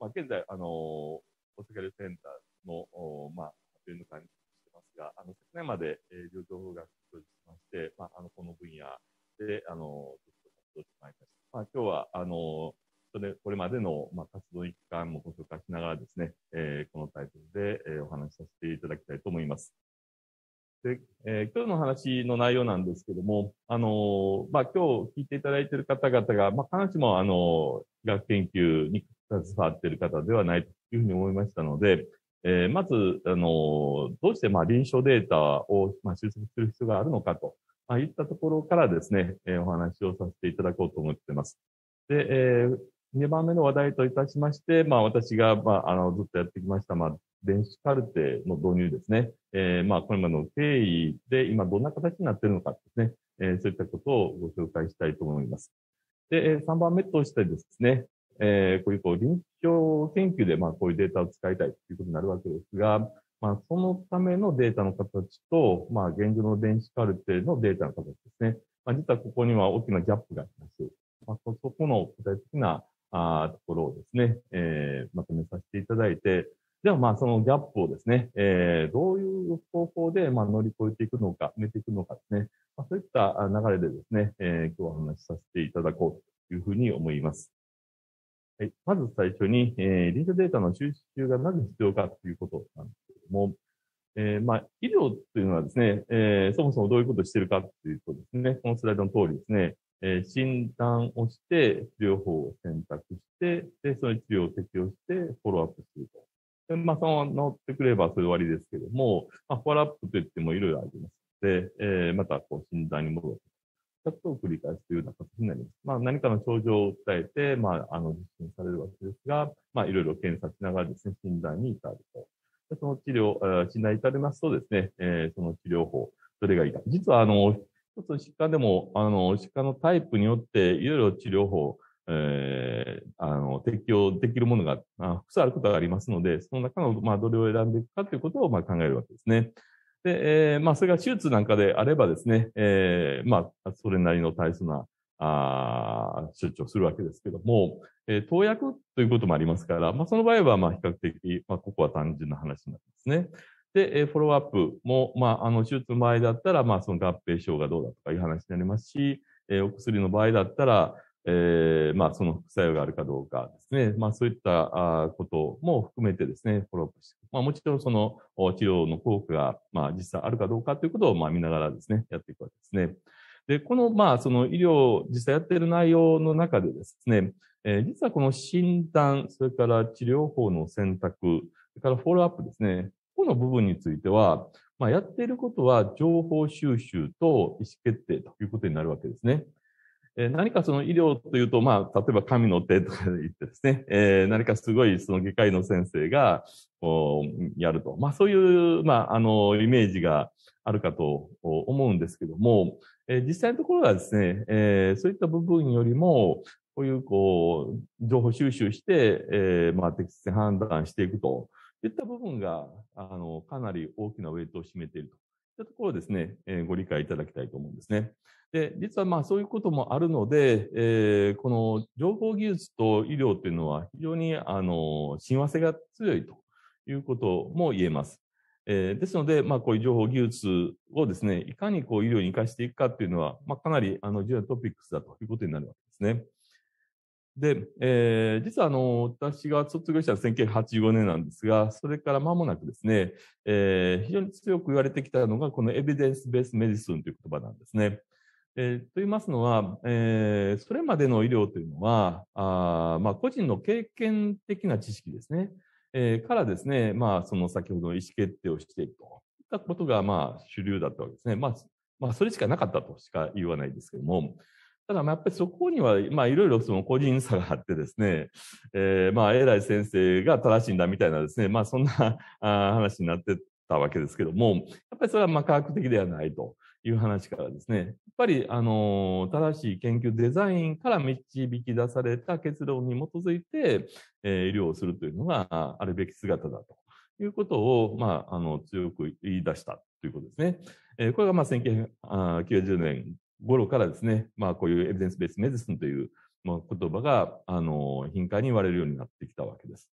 まあ、現在、あの、お酒けセンターの、まあ、発表の会にしてますが、あの、昨年まで、えー、両情報学教授しまして、まあ、あの、この分野で、あの、ちょっと活動してまいりました。まあ、今日は、あの、それ、これまでの、まあ、活動一環もご紹介しながらですね、えー、このタイトルで、えー、お話しさせていただきたいと思います。で、えー、今日の話の内容なんですけども、あのー、まあ、今日聞いていただいている方々が、まあ、必ずしも、あのー、医学研究に携わっている方ではないというふうに思いましたので、えー、まず、あの、どうして、まあ、臨床データを、まあ、集積する必要があるのかと、まあ、いったところからですね、えー、お話をさせていただこうと思っています。で、えー、2番目の話題といたしまして、まあ、私が、まあ、あの、ずっとやってきました、まあ、電子カルテの導入ですね。えー、まあ、これまでの経緯で、今どんな形になっているのかですね、えー、そういったことをご紹介したいと思います。で、3番目としてですね、えー、こういうこう臨床研究でまあこういうデータを使いたいということになるわけですが、まあ、そのためのデータの形と、まあ、現状の電子カルテのデータの形ですね。まあ、実はここには大きなギャップがあります。まあ、そこの具体的なあところをですね、えー、まとめさせていただいて、では、まあ、そのギャップをですね、えー、どういう方法で、まあ、乗り越えていくのか、埋めていくのかですね、まあ、そういった流れでですね、えー、今日はお話しさせていただこうというふうに思います。はい、まず最初に、えー、臨床データの収集がなぜ必要かということなんですけども、えー、まあ、医療というのはですね、えー、そもそもどういうことをしているかというとですね、このスライドの通りですね、えー、診断をして、治療法を選択して、で、その治療を適用して、フォローアップすると。で、まあ、その、乗ってくればそれ終わりですけども、まあ、フォローアップといってもいろいろありますので、えー、また、こう、診断に戻ってとを繰り返すというような形になります。まあ、何かの症状を訴えて、まあ、あの、受診されるわけですが、まあ、いろいろ検査しながらですね、診断に至ると。その治療、診断に至りますとですね、えー、その治療法、どれがいいか。実は、あの、一つの疾患でも、あの、疾患のタイプによって、いろいろ治療法、えー、あの、適用できるものが、まあ、複数あることがありますので、その中の、まあ、どれを選んでいくかということを、まあ、考えるわけですね。で、えー、まあ、それが手術なんかであればですね、えー、まあ、それなりの大切な、あ出張するわけですけども、えー、投薬ということもありますから、まあ、その場合は、まあ、比較的、まあ、ここは単純な話になりますね。で、えー、フォローアップも、まあ、あの、手術の場合だったら、まあ、その合併症がどうだとかいう話になりますし、えー、お薬の場合だったら、えー、まあ、その副作用があるかどうかですね。まあ、そういったことも含めてですね、フォローアップしていく。まあ、もちろんその治療の効果が、まあ、実際あるかどうかということを、まあ、見ながらですね、やっていくわけですね。で、この、まあ、その医療、実際やっている内容の中でですね、えー、実はこの診断、それから治療法の選択、それからフォローアップですね、この部分については、まあ、やっていることは情報収集と意思決定ということになるわけですね。え何かその医療というと、まあ、例えば神の手とかで言ってですね、えー、何かすごいその外科医の先生が、こう、やると。まあ、そういう、まあ、あの、イメージがあるかと思うんですけども、えー、実際のところはですね、えー、そういった部分よりも、こういう、こう、情報収集して、えまあ、適切に判断していくといった部分が、あの、かなり大きなウェイトを占めていると。っいところですね、えー、ご理解いただきたいと思うんですね。で、実はまあそういうこともあるので、えー、この情報技術と医療っていうのは非常にあの、親和性が強いということも言えます。えー、ですので、まあこういう情報技術をですね、いかにこう医療に活かしていくかっていうのは、まあかなりあの重要なトピックスだということになるわけですね。で、えー、実はあの、私が卒業したのは1985年なんですが、それから間もなくですね、えー、非常に強く言われてきたのが、このエビデンスベースメディスンという言葉なんですね。えー、と言いますのは、えー、それまでの医療というのは、あまあ、個人の経験的な知識ですね、えー、からですね、まあ、その先ほどの意思決定をしていくといったことが、まあ、主流だったわけですね。まあ、まあ、それしかなかったとしか言わないですけども、ただ、やっぱりそこには、まあ、いろいろその個人差があってですね、えー、まあ、偉い先生が正しいんだみたいなですね、まあ、そんな 話になってたわけですけども、やっぱりそれはまあ科学的ではないという話からですね、やっぱり、あの、正しい研究デザインから導き出された結論に基づいて、えー、医療をするというのがあるべき姿だということを、まあ、あの、強く言い出したということですね。えー、これがまあ1990年頃からですね、まあ、こういうエビデンスベースメディスンという、まあ、言葉が、あの、頻繁に言われるようになってきたわけです。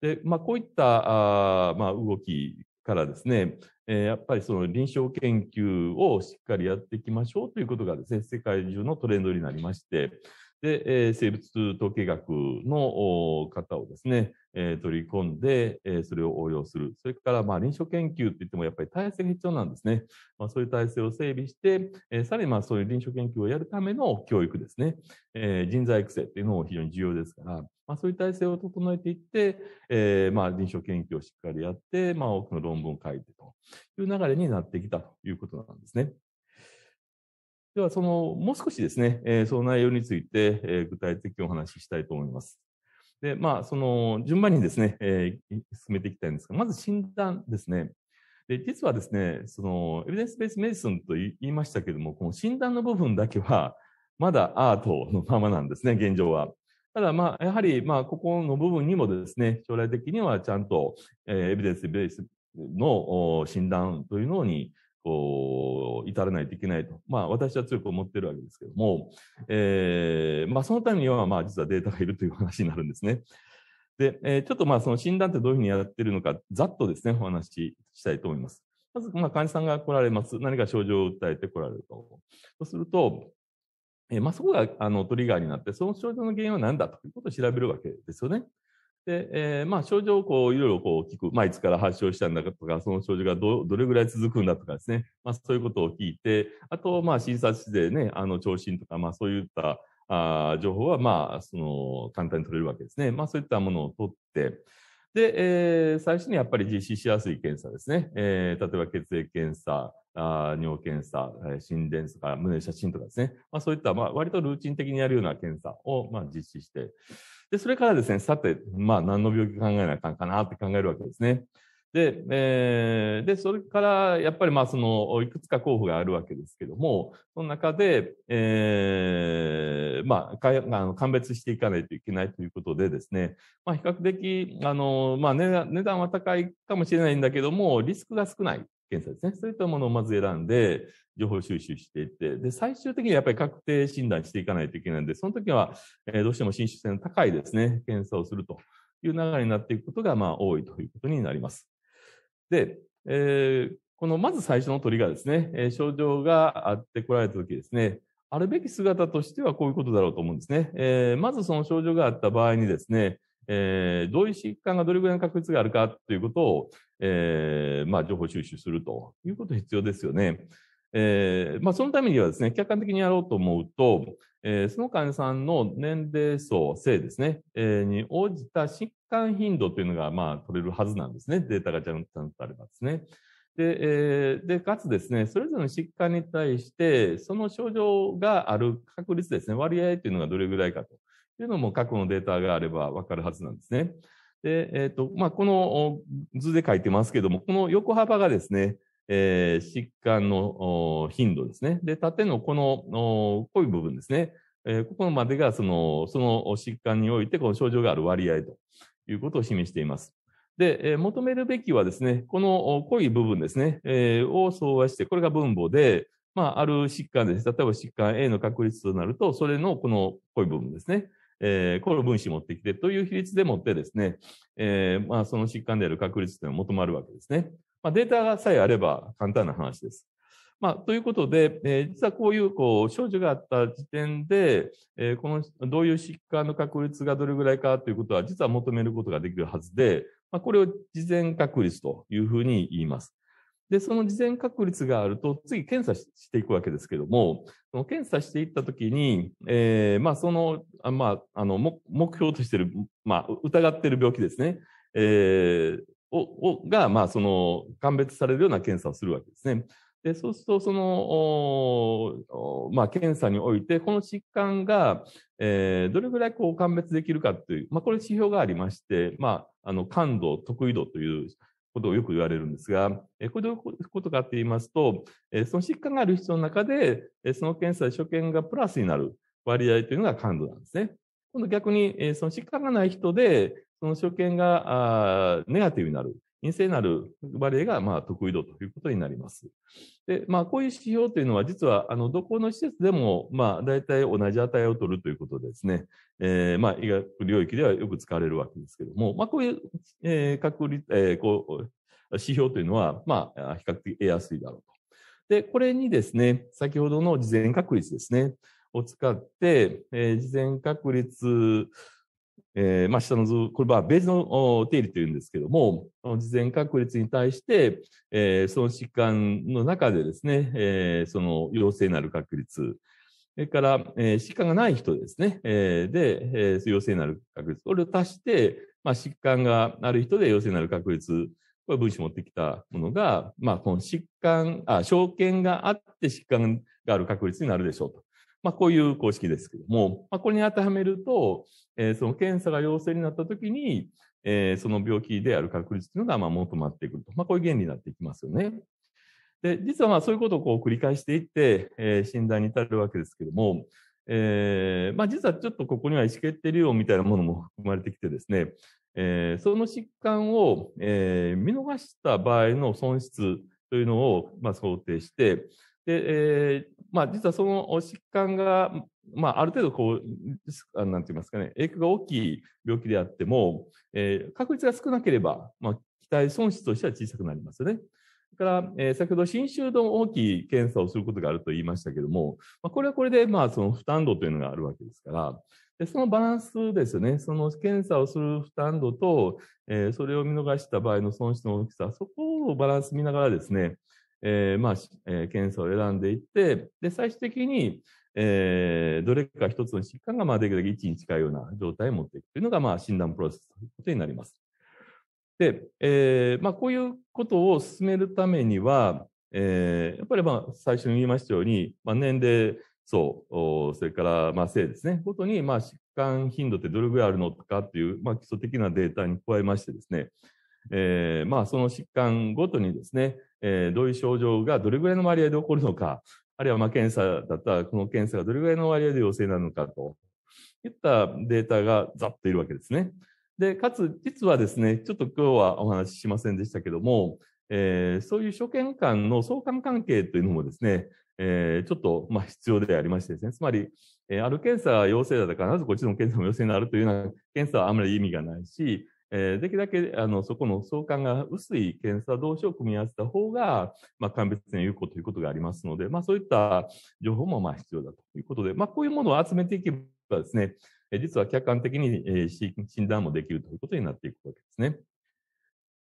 で、まあ、こういった、あまあ、動きからですね、えー、やっぱりその臨床研究をしっかりやっていきましょうということがですね、世界中のトレンドになりまして、で、え生物統計学の方をですね、え取り込んで、えそれを応用する。それから、まあ、臨床研究って言ってもやっぱり体制が必要なんですね。まあ、そういう体制を整備して、えさらにまあ、そういう臨床研究をやるための教育ですね。え人材育成っていうのも非常に重要ですから、まあ、そういう体制を整えていって、えまあ、臨床研究をしっかりやって、まあ、多くの論文を書いてという流れになってきたということなんですね。では、その、もう少しですね、えー、その内容について、えー、具体的にお話ししたいと思います。で、まあ、その、順番にですね、えー、進めていきたいんですが、まず診断ですね。で、実はですね、その、エビデンスベースメディスンと言いましたけども、この診断の部分だけは、まだアートのままなんですね、現状は。ただ、まあ、やはり、まあ、ここの部分にもですね、将来的にはちゃんと、えー、エビデンスベースの診断というのに、こう、至らないといけないと。まあ、私は強く思ってるわけですけども、えー、まあ、そのためには、まあ、実はデータがいるという話になるんですね。で、えー、ちょっとまあ、その診断ってどういうふうにやってるのか、ざっとですね、お話ししたいと思います。まず、ま患者さんが来られます。何か症状を訴えて来られると。そうすると、えー、まあ、そこが、あの、トリガーになって、その症状の原因は何だということを調べるわけですよね。で、えー、まあ症状をこういろいろこう聞く、まあいつから発症したんだとか、その症状がどどれぐらい続くんだとかですね、まあそういうことを聞いて、あとまあ診察室でね、あの聴診とか、まあそういったあ情報はまあその簡単に取れるわけですね。まあそういったものを取って、で、えー、最初にやっぱり実施しやすい検査ですね。えー、例えば血液検査、あ尿検査、心電図とか胸写真とかですね。まあそういったまあ割とルーチン的にやるような検査をまあ実施して、で、それからですね、さて、まあ、何の病気考えなあかんかなって考えるわけですね。で、えー、で、それから、やっぱりまあ、その、いくつか候補があるわけですけども、その中で、えー、まあ、かあの鑑別していかないといけないということでですね、まあ、比較的、あの、まあ値、値段は高いかもしれないんだけども、リスクが少ない検査ですね。そういったものをまず選んで、情報収集していって、で、最終的にはやっぱり確定診断していかないといけないんで、その時は、えー、どうしても侵襲性の高いですね、検査をするという流れになっていくことが、まあ、多いということになります。で、えー、この、まず最初の鳥がですね、えー、症状があってこられた時ですね、あるべき姿としてはこういうことだろうと思うんですね。えー、まずその症状があった場合にですね、えー、どういう疾患がどれぐらいの確率があるかということを、えー、まあ、情報収集するということが必要ですよね。えー、まあ、そのためにはですね、客観的にやろうと思うと、えー、その患者さんの年齢層、性ですね、えー、に応じた疾患頻度というのが、まあ、取れるはずなんですね。データがちゃんとあればですね。で、えー、で、かつですね、それぞれの疾患に対して、その症状がある確率ですね、割合というのがどれぐらいかと。というのも過去のデータがあればわかるはずなんですね。で、えっ、ー、と、まあ、この図で書いてますけども、この横幅がですね、えー、疾患の頻度ですね。で、縦のこの濃い部分ですね。えー、ここまでがその、その疾患においてこの症状がある割合ということを示しています。で、えー、求めるべきはですね、この濃い部分ですね、えー、を総和して、これが分母で、まあ、ある疾患です。例えば疾患 A の確率となると、それのこの濃い部分ですね。えー、この分子持ってきてという比率でもってですね、えー、まあその疾患である確率というのを求まるわけですね。まあ、データがさえあれば簡単な話です。まあ、ということで、えー、実はこういう、こう、症状があった時点で、えー、この、どういう疾患の確率がどれぐらいかということは、実は求めることができるはずで、まあ、これを事前確率というふうに言います。で、その事前確率があると、次検査していくわけですけども、その検査していったときに、えー、まあ、その、あまあ、あの、目標としてる、まあ、疑っている病気ですね、えー、を、が、まあ、その、鑑別されるような検査をするわけですね。で、そうすると、その、まあ、検査において、この疾患が、えー、どれぐらいこう鑑別できるかという、まあ、これ指標がありまして、まあ、あの、感度、得意度ということをよく言われるんですが、えこれどういうことかって言いますと、えその疾患がある人の中で、えその検査、所見がプラスになる割合というのが感度なんですね。今度逆に、えその疾患がない人で、その所見があネガティブになる陰性なるバレエがまあ得意度ということになります。で、まあ、こういう指標というのは、実はあのどこの施設でもまあ大体同じ値を取るということですね、えー、まあ医学領域ではよく使われるわけですけども、まあ、こういう、えー、確率、えー、こう指標というのは、まあ、比較的得やすいだろうと。で、これにですね、先ほどの事前確率ですね、を使って、えー、事前確率えー、まあ、下の図、これはベージの定理というんですけども、事前確率に対して、えー、その疾患の中でですね、えー、その陽性になる確率、それから、えー、疾患がない人ですね、えー、で、えー、陽性になる確率、これを足して、まあ、疾患がある人で陽性になる確率、これ文章持ってきたものが、まあ、この疾患、あ、証券があって疾患がある確率になるでしょうと。まあ、こういう公式ですけども、まあ、これに当てはめると、えー、その検査が陽性になったときに、えー、その病気である確率というのがまあ求まってくると、まあ、こういう原理になっていきますよね。で実はまあそういうことをこう繰り返していって、えー、診断に至るわけですけども、えーまあ、実はちょっとここには意思決定量みたいなものも含まれてきてですね、えー、その疾患を、えー、見逃した場合の損失というのを、まあ、想定して、で、えー、まあ実はその疾患が、まあある程度こう、なんて言いますかね、影響が大きい病気であっても、えー、確率が少なければ、まあ期待損失としては小さくなりますよね。だから、えー、先ほど新州の大きい検査をすることがあると言いましたけども、まあ、これはこれで、まあ、その負担度というのがあるわけですから、でそのバランスですよね、その検査をする負担度と、えー、それを見逃した場合の損失の大きさ、そこをバランス見ながらですね、えー、まあ、えー、検査を選んでいって、で、最終的に、えー、どれか一つの疾患が、まあ、できるだけ1に近いような状態を持っていくというのが、まあ、診断プロセスということになります。で、えー、まあ、こういうことを進めるためには、えー、やっぱり、まあ、最初に言いましたように、まあ、年齢、そう、それから、まあ、性ですね、ごとに、まあ、疾患頻度ってどれぐらいあるのかっていう、まあ、基礎的なデータに加えましてですね、えー、まあ、その疾患ごとにですね、えー、どういう症状がどれぐらいの割合で起こるのか、あるいはまあ検査だったらこの検査がどれぐらいの割合で陽性なのかといったデータがざっといるわけですね。で、かつ実はですね、ちょっと今日はお話ししませんでしたけども、えー、そういう所見間の相関関係というのもですね、えー、ちょっと、まあ、必要でありましてですね。つまり、えー、ある検査は陽性だったから、なぜこっちの検査も陽性になるというような検査はあまり意味がないし、えー、できるだけあのそこの相関が薄い検査同士を組み合わせた方が、まあ、鑑別に有効ということがありますので、まあ、そういった情報もまあ必要だということで、まあ、こういうものを集めていけばですね、実は客観的に診断もできるということになっていくわけですね。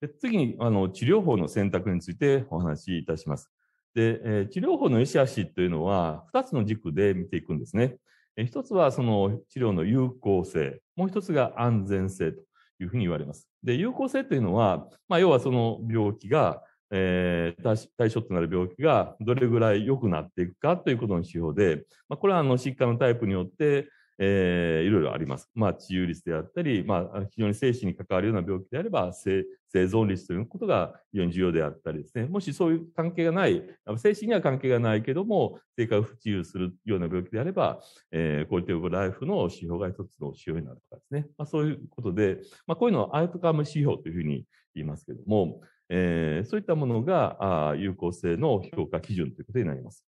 で次にあの治療法の選択についてお話しいたします。で、え治療法の良し悪しというのは2つの軸で見ていくんですね。1つはその治療の有効性、もう1つが安全性と。いうふうに言われます。で、有効性というのは、まあ、要はその病気が、えー、対象となる病気がどれぐらい良くなっていくかということの指標で、まあ、これはあの疾患のタイプによって、えー、いろいろあります。まあ、治癒率であったり、まあ、非常に精神に関わるような病気であれば、生存率ということが非常に重要であったりですね、もしそういう関係がない、精神には関係がないけども、生活を不治癒するような病気であれば、えー、ういっティブライフの指標が一つの指標になるとかですね、まあ、そういうことで、まあ、こういうのをアウトカム指標というふうに言いますけども、えー、そういったものがあ有効性の評価基準ということになります。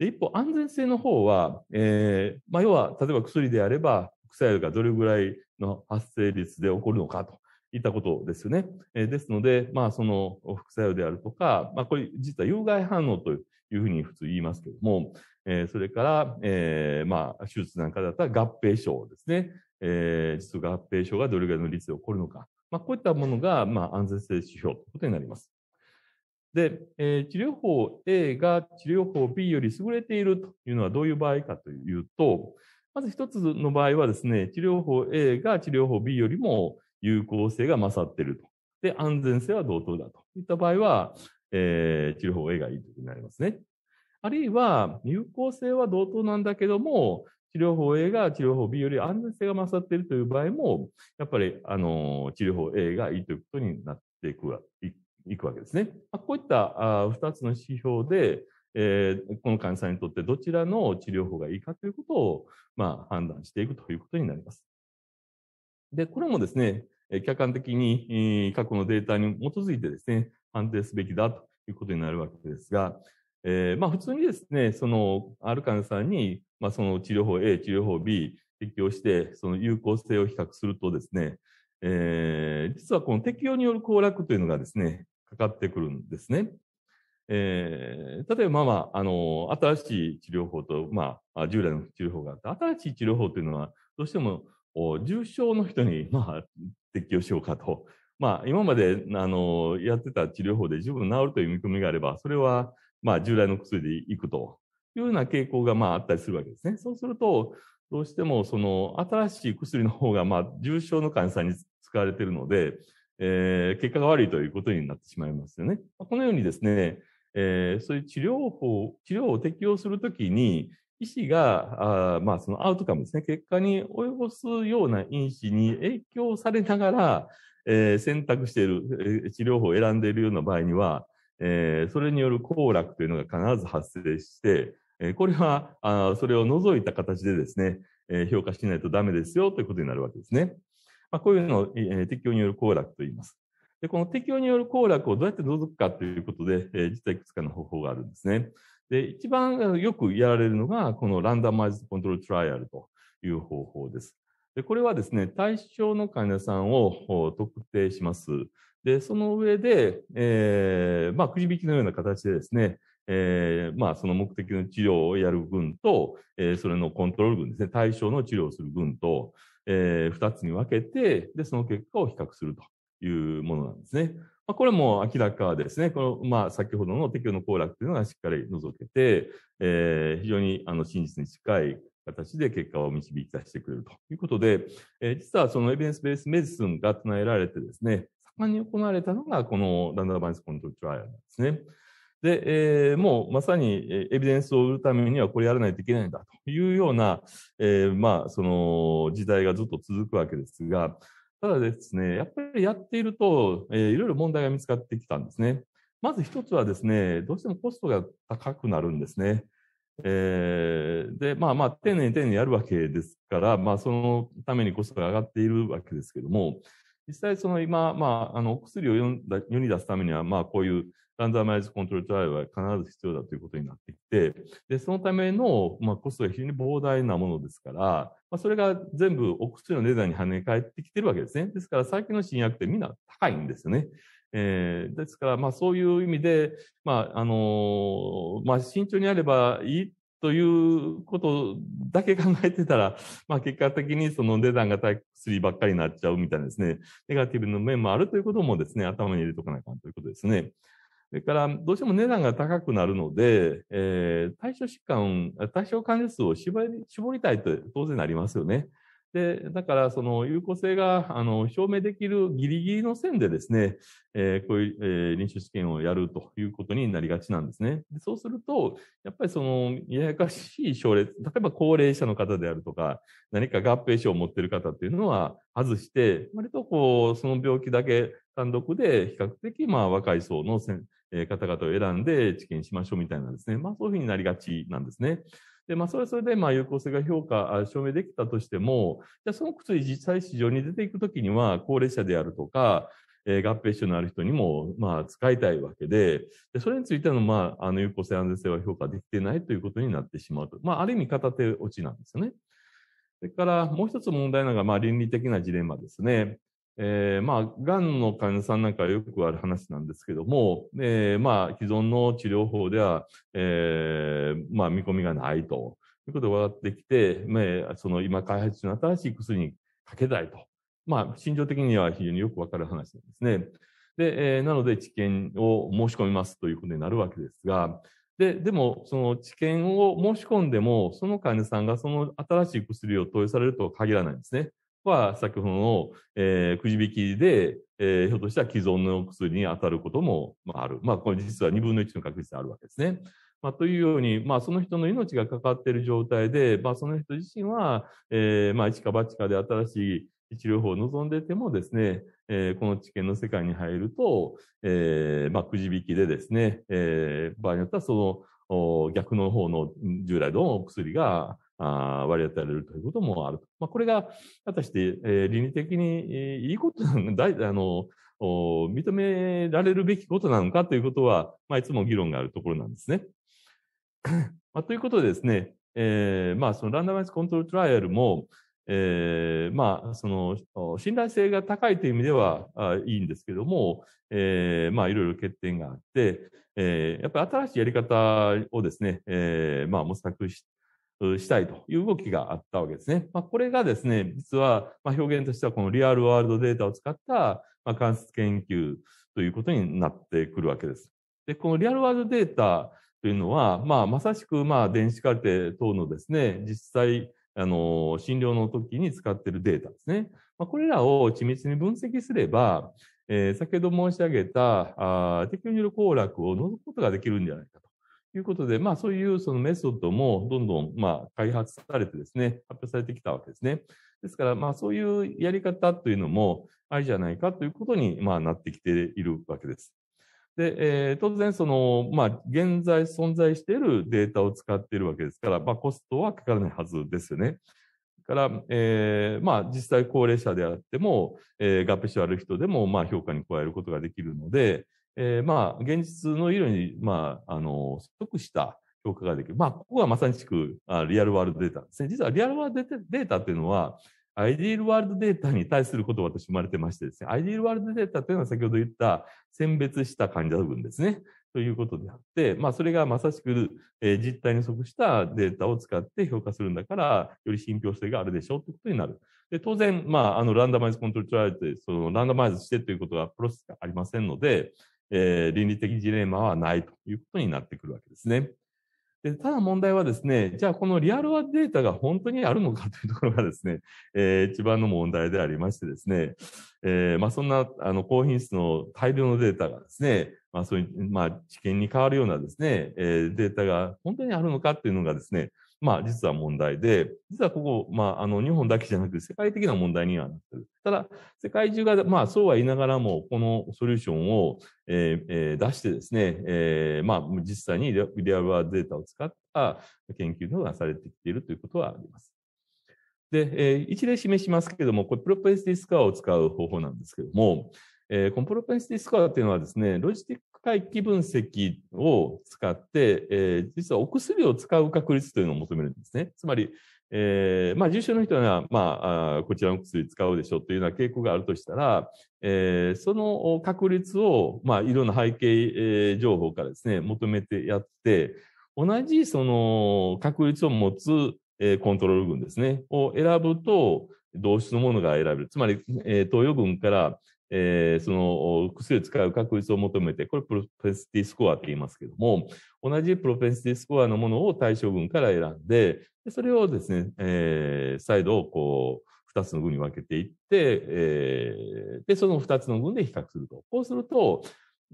で一方、安全性の方は、えーまあ、要は例えば薬であれば、副作用がどれぐらいの発生率で起こるのかといったことですよね。えー、ですので、まあ、その副作用であるとか、まあ、これ実は有害反応というふうに普通言いますけども、えー、それから、えーまあ、手術なんかだったら合併症ですね。えー、実合併症がどれぐらいの率で起こるのか。まあ、こういったものが、まあ、安全性指標ということになります。で、えー、治療法 A が治療法 B より優れているというのはどういう場合かというと、まず一つの場合はですね、治療法 A が治療法 B よりも有効性が勝っていると。で、安全性は同等だといった場合は、えー、治療法 A がいいということになりますね。あるいは、有効性は同等なんだけども、治療法 A が治療法 B より安全性が勝っているという場合も、やっぱり、あの、治療法 A がいいということになっていくわ、いくわけですね。こういった2つの指標で、えー、この患者さんにとってどちらの治療法がいいかということを、まあ、判断していくということになります。で、これもですね、客観的に過去のデータに基づいてですね、判定すべきだということになるわけですが、えー、まあ普通にですね、その、ある患者さんに、まあその治療法 A、治療法 B 適用して、その有効性を比較するとですね、えー、実はこの適用による行楽というのがですね、かかってくるんですね。えー、例えば、まあまあ、あの、新しい治療法と、まあ、従来の治療法があって、新しい治療法というのは、どうしても、重症の人に、まあ、適用しようかと。まあ、今まで、あの、やってた治療法で十分治るという見込みがあれば、それは、まあ、従来の薬でいくというような傾向が、まあ、あったりするわけですね。そうすると、どうしても、その、新しい薬の方が、まあ、重症の患者さんに使われているので、えー、結果が悪いということになってしまいますよね。このようにですね、えー、そういう治療法、治療を適用するときに、医師が、あまあ、そのアウトカムですね、結果に及ぼすような因子に影響されながら、えー、選択している、え治療法を選んでいるような場合には、えー、それによる行楽というのが必ず発生して、えこれはあ、それを除いた形でですね、え評価しないとダメですよということになるわけですね。まあ、こういうのを、えー、適用による行楽と言います。で、この適用による行楽をどうやって除くかということで、えー、実はいくつかの方法があるんですね。で、一番よくやられるのが、このランダマイズコントロールトライアルという方法です。で、これはですね、対象の患者さんを特定します。で、その上で、えー、まあ、くじ引きのような形でですね、えー、まあ、その目的の治療をやる群と、えー、それのコントロール群ですね、対象の治療をする群と、えー、2つに分けて、で、その結果を比較するというものなんですね。まあ、これも明らかですね。この、まあ、先ほどの適用のコーラっていうのがしっかり除けて、えー、非常にあの真実に近い形で結果を導き出してくれるということで、えー、実はそのエビデンスベースメディスンが唱えられてですね、盛んに行われたのがこのランダバイスコントロールトライアルなんですね。で、えー、もうまさにエビデンスを売るためにはこれやらないといけないんだというような、えー、まあ、その時代がずっと続くわけですが、ただですね、やっぱりやっていると、えー、いろいろ問題が見つかってきたんですね。まず一つはですね、どうしてもコストが高くなるんですね。えー、で、まあまあ、丁寧に丁寧にやるわけですから、まあ、そのためにコストが上がっているわけですけども、実際その今、まあ、あの、お薬を世に出すためには、まあ、こういうランダマイズコントロールトライは必ず必要だということになってきて、で、そのための、まあ、コストが非常に膨大なものですから、まあ、それが全部お薬の値段に跳ね返ってきてるわけですね。ですから、最近の新薬ってみんな高いんですよね。えー、ですから、まあ、そういう意味で、まあ、あのー、まあ、慎重にやればいいということだけ考えてたら、まあ結果的にその値段が高い薬ばっかりになっちゃうみたいなですね、ネガティブの面もあるということもですね、頭に入れておかないかんということですね。それから、どうしても値段が高くなるので、えー、対象疾患、対象患者数を絞り絞りたいと当然なりますよね。で、だからその有効性があの証明できるギリギリの線でですね、えー、こういう、えー、臨床試験をやるということになりがちなんですね。でそうすると、やっぱりその、ややかしい症例、例えば高齢者の方であるとか、何か合併症を持っている方っていうのは外して、割とこう、その病気だけ単独で比較的、まあ、若い層のえー、方々を選んで治験しましょうみたいなですね、まあ、そういうふうになりがちなんですね。で、まあ、それはそれで、まあ、有効性が評価、証明できたとしても、じゃその薬実際市場に出ていくときには、高齢者であるとか、えー、合併症のある人にも、まあ、使いたいわけで、でそれについての、まあ、あの、有効性安全性は評価できてないということになってしまうと。まあ、ある意味片手落ちなんですよね。それから、もう一つ問題なのが、まあ、倫理的なジレンマですね。えー、まあ、の患者さんなんかよくある話なんですけども、えー、まあ、既存の治療法では、えー、まあ、見込みがないということで分かってきて、まあ、その今開発中の新しい薬にかけたいと。まあ、心情的には非常によく分かる話なんですね。で、えー、なので、治験を申し込みますということになるわけですが、で、でも、その治験を申し込んでも、その患者さんがその新しい薬を投与されるとは限らないんですね。は作品を、えー、くじ引きで、えー、ひょっとしたら既存の薬に当たることもある。まあ、これ実は2分の1の確率であるわけですね。まあ、というように、まあ、その人の命がかかっている状態で、まあ、その人自身は、えー、まあ、一か八かで新しい治療法を望んでてもですね、えー、この治験の世界に入ると、えー、まあ、くじ引きでですね、えー、場合によってはその、逆の方の従来のお薬があ割り当てられるということもある。まあ、これが、果たして、えー、倫理的にいいことなのだいあの認められるべきことなのかということは、まあ、いつも議論があるところなんですね。まあ、ということでですね、えー、まあ、そのランダマイズコントロールトライアルも、えー、まあ、その、信頼性が高いという意味ではあいいんですけども、えー、まあ、いろいろ欠点があって、えー、やっぱり新しいやり方をですね、えー、まあ、模索ししたいという動きがあったわけですね。まあ、これがですね、実は、ま表現としてはこのリアルワールドデータを使った、ま観察研究ということになってくるわけです。で、このリアルワールドデータというのは、まあ、まさしく、まあ、電子カルテ等のですね、実際、あの、診療の時に使っているデータですね。まあ、これらを緻密に分析すれば、えー、先ほど申し上げた、あ適用による行楽を除くことができるんじゃないかと。いうことで、まあそういうそのメソッドもどんどんまあ開発されてですね、発表されてきたわけですね。ですからまあそういうやり方というのもありじゃないかということにまあなってきているわけです。で、えー、当然そのまあ現在存在しているデータを使っているわけですから、まあコストはかからないはずですよね。から、えー、まあ実際高齢者であっても、えー、合併症ある人でもまあ評価に加えることができるので、えー、まあ、現実の色に、まあ、あの、即した評価ができる。まあ、ここがまさにしく、リアルワールドデータですね。実はリアルワールドデータっていうのは、アイディールワールドデータに対することを私生まれてましてですね、アイディールワールドデータというのは先ほど言った選別した患者群ですね。ということであって、まあ、それがまさしく、えー、実態に即したデータを使って評価するんだから、より信憑性があるでしょうということになる。で、当然、まあ、あの、ランダマイズコントロールトライアルって、その、ランダマイズしてということはプロセスがありませんので、えー、倫理的ジレンマはないということになってくるわけですね。で、ただ問題はですね、じゃあこのリアルワードデータが本当にあるのかというところがですね、えー、一番の問題でありましてですね、えー、まあそんな、あの、高品質の大量のデータがですね、まあそういう、まあ知見に変わるようなですね、えー、データが本当にあるのかというのがですね、まあ実は問題で、実はここ、まああの日本だけじゃなく世界的な問題にはなってる。ただ、世界中が、まあそうは言いながらも、このソリューションを、えー、出してですね、えー、まあ実際にリアルワールドデータを使った研究がされてきているということはあります。で、えー、一例示しますけれども、これプロペンシティスコアを使う方法なんですけれども、えー、このプロペンシティスコアっていうのはですね、ロジティッ回帰分析を使って、えー、実はお薬を使う確率というのを求めるんですね。つまり、えー、まあ、重症の人は、まあ、こちらの薬使うでしょというような傾向があるとしたら、えー、その確率を、まあ、いろんな背景、え情報からですね、求めてやって、同じその確率を持つ、えコントロール群ですね、を選ぶと、同質のものが選べる。つまり、え東洋群から、えー、その薬使う確率を求めて、これプロペンシティスコアって言いますけども、同じプロペンシティスコアのものを対象群から選んで、それをですね、えー、再度、こう、二つの群に分けていって、えー、で、その二つの群で比較すると。こうすると、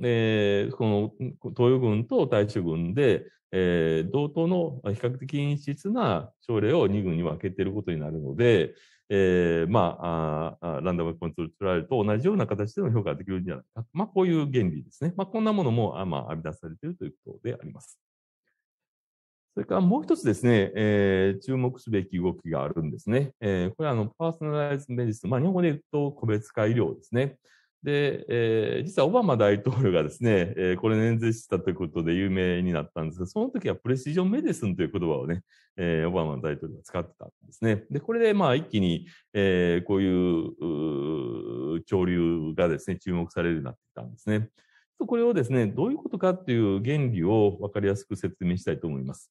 えー、この東洋群と対象群で、えー、同等の比較的陰質な症例を二群に分けていることになるので、えー、まあランダムコントロールれると同じような形での評価ができるんじゃないか。まあ、こういう原理ですね。まあ、こんなものも、まあ、編み出されているということであります。それからもう一つですね、えー、注目すべき動きがあるんですね。えー、これはあのパーソナライズメディスまあ、日本語で言うと個別化医療ですね。で、えー、実はオバマ大統領がですね、えー、これ演説したということで有名になったんですが、その時はプレシジョン・メディスンという言葉をね、えー、オバマ大統領が使ってたんですね。で、これでまあ一気に、えー、こういう潮流がですね、注目されるようになってきたんですね。これをですね、どういうことかっていう原理を分かりやすく説明したいと思います。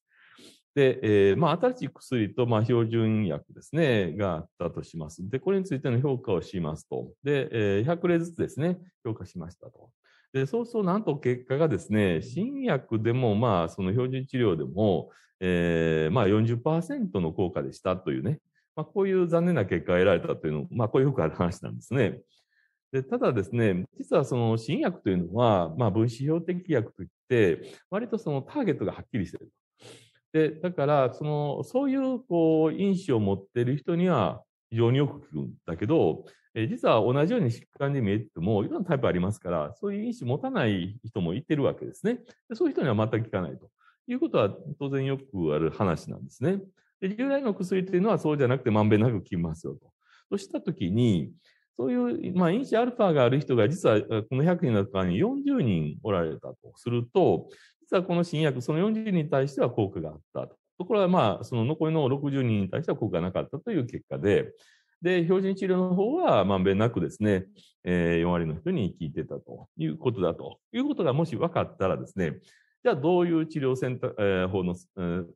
で、えー、まあ、新しい薬と、まあ、標準薬ですね、があったとします。で、これについての評価をしますと。で、えー、100例ずつですね、評価しましたと。で、そうすると、なんと結果がですね、新薬でも、まあ、その標準治療でも、えー、まあ40%の効果でしたというね、まあ、こういう残念な結果が得られたというの、まあ、こういうよくある話なんですね。でただですね、実はその新薬というのは、まあ、分子標的薬といって、割とそのターゲットがはっきりしている。で、だから、その、そういう、こう、因子を持っている人には非常によく効くんだけど、え実は同じように疾患に見えても、いろんなタイプありますから、そういう因子持たない人もいてるわけですね。でそういう人には全く効かないということは、当然よくある話なんですね。で、従来の薬っていうのはそうじゃなくて、まんべんなく効きますよと。そうしたときに、そういう、まあ、因子アルファがある人が、実はこの100人の中に40人おられたとすると、実はこの新薬、その40人に対しては効果があったと。ところが、まあ、その残りの60人に対しては効果がなかったという結果で、で、標準治療の方は、まんべんなくですね、えー、4割の人に効いてたということだということがもし分かったらですね、じゃあどういう治療えー、法の、えー、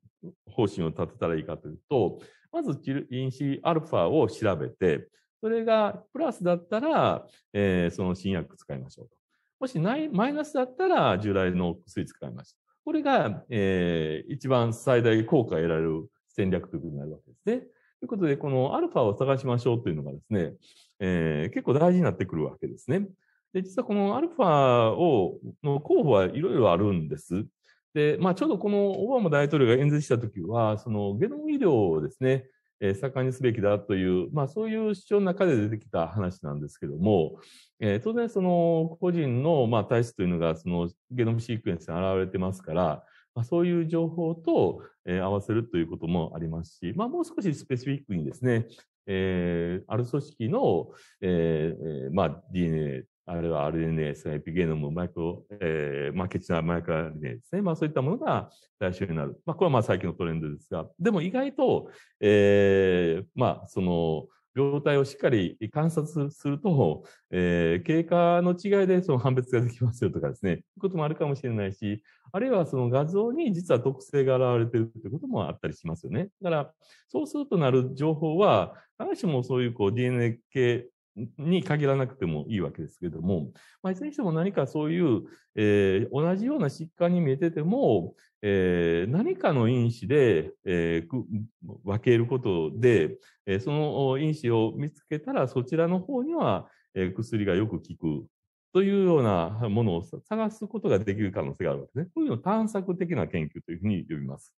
方針を立てたらいいかというと、まず因子アルファを調べて、それがプラスだったら、えー、その新薬使いましょうと。もしないマイナスだったら従来の薬使いましこれが、えー、一番最大効果を得られる戦略ということになるわけですね。ということで、このアルファを探しましょうというのがですね、えー、結構大事になってくるわけですね。で、実はこのアルファを、の候補はいろいろあるんです。で、まあ、ちょうどこのオバマ大統領が演説したときは、そのゲノム医療をですね、え盛んにすべきだという、まあ、そういう主張の中で出てきた話なんですけども、え当然その個人のま体質というのがそのゲノムシークエンスに現れてますから、まそういう情報と、え合わせるということもありますし、まあ、もう少しスペシフィックにですね、えある組織の、えまあ、DNA あるいは RNA、エピゲノム、マイクロ、えー、ケあ、血マイクロ RNA ですね。まあ、そういったものが対象になる。まあ、これはまあ、最近のトレンドですが、でも意外と、えー、まあ、その、病態をしっかり観察すると、えー、経過の違いでその判別ができますよとかですね、いうこともあるかもしれないし、あるいはその画像に実は特性が現れているということもあったりしますよね。だから、そうするとなる情報は、必ずしもそういうこう DNA 系に限らなくてもいいわけですけれども、まあ、いずれにしても何かそういう、えー、同じような疾患に見えてても、えー、何かの因子で、えー、分けることで、えー、その因子を見つけたら、そちらの方には、えー、薬がよく効くというようなものを探すことができる可能性があるわけですね。こういうのを探索的な研究というふうに呼びます。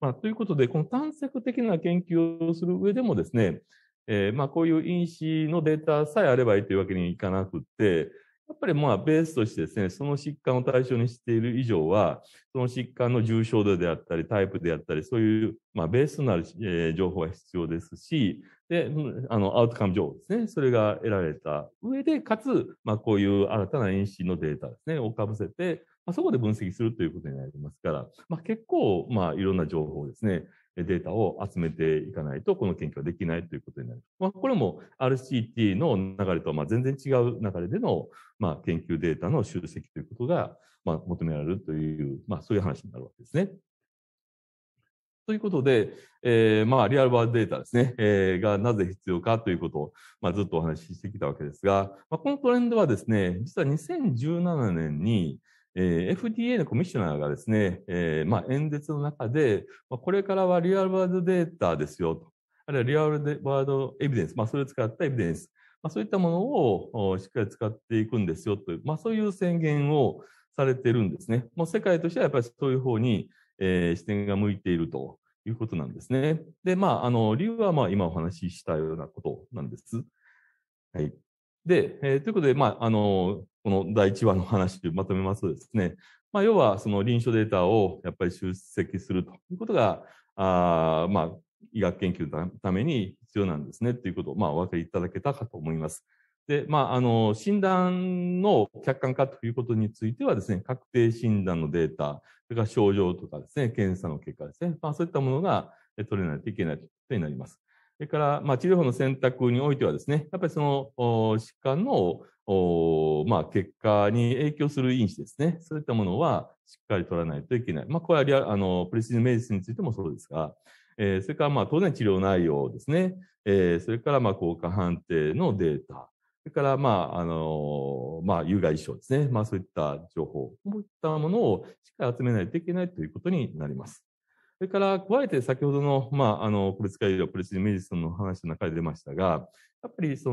まあ、ということで、この探索的な研究をする上でもですね、えー、まあ、こういう因子のデータさえあればいいというわけにいかなくって、やっぱりまあベースとしてですね、その疾患を対象にしている以上は、その疾患の重症度であったり、タイプであったり、そういうまあベースとなる、えー、情報が必要ですし、で、あの、アウトカム情報ですね、それが得られた上で、かつ、まあこういう新たな因子のデータですね、をかぶせて、まあ、そこで分析するということになりますから、まあ結構、まあいろんな情報ですね、データを集めていかないと、この研究はできないということになります。まあ、これも RCT の流れとはま全然違う流れでの、ま研究データの集積ということが、ま求められるという、まあ、そういう話になるわけですね。ということで、えー、まあ、リアルワールドデータですね、えー、がなぜ必要かということを、まあ、ずっとお話ししてきたわけですが、まあ、このトレンドはですね、実は2017年に、えー、FDA のコミッショナーがですね、えー、まあ、演説の中で、まあ、これからはリアルワールドデータですよと。あるいはリアルワールドエビデンス、まあ、それを使ったエビデンス。まあ、そういったものをしっかり使っていくんですよという、まあ、そういう宣言をされてるんですね。もう世界としてはやっぱりそういう方に、えー、視点が向いているということなんですね。で、まあ、あの、理由はまあ今お話ししたようなことなんです。はい。で、えー、ということで、まあ、あの、この第1話の話をまとめますとですね、まあ、要はその臨床データをやっぱり集積するということが、あまあ、医学研究のために必要なんですねっていうことを、まあ、お分かりいただけたかと思います。で、まあ、あの、診断の客観化ということについてはですね、確定診断のデータ、それから症状とかですね、検査の結果ですね、まあ、そういったものが取れないといけないということになります。それから、まあ、治療法の選択においてはですね、やっぱりその疾患の、まあ、結果に影響する因子ですね、そういったものはしっかり取らないといけない。まあ、これはリアあのプレシジンメディスについてもそうですが、えー、それからまあ当然治療内容ですね、えー、それからまあ効果判定のデータ、それから、まあ、あの、まあ、有害事象ですね。まあ、そういった情報、こういったものをしっかり集めないといけないということになります。それから、加えて先ほどの、まあ、あの、個別改良、個別メディスンの話の中で出ましたが、やっぱりそ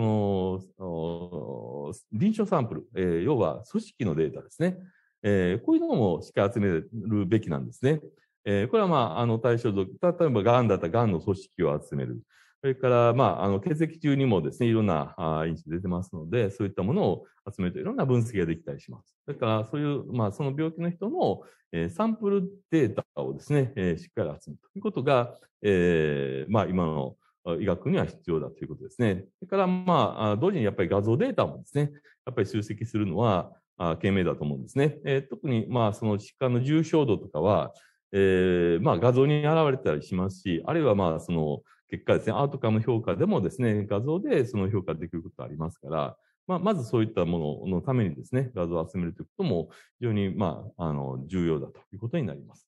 の、臨床サンプル、えー、要は組織のデータですね。えー、こういうのもしっかり集めるべきなんですね。えー、これはまあ、あの対象と、例えば癌だったら癌の組織を集める。それから、まあ、あの、血液中にもですね、いろんな因子出てますので、そういったものを集めるといろんな分析ができたりします。だから、そういう、まあ、その病気の人の、えー、サンプルデータをですね、えー、しっかり集めるということが、えー、まあ、今の医学には必要だということですね。それから、まあ、同時にやっぱり画像データもですね、やっぱり集積するのは、あ懸命だと思うんですね。えー、特に、まあ、その疾患の重症度とかは、えー、まあ、画像に現れたりしますし、あるいは、まあ、その、結果ですね、アートカム評価でもですね、画像でその評価できることありますから、まあ、まずそういったもののためにですね、画像を集めるということも非常に、まあ、あの、重要だということになります。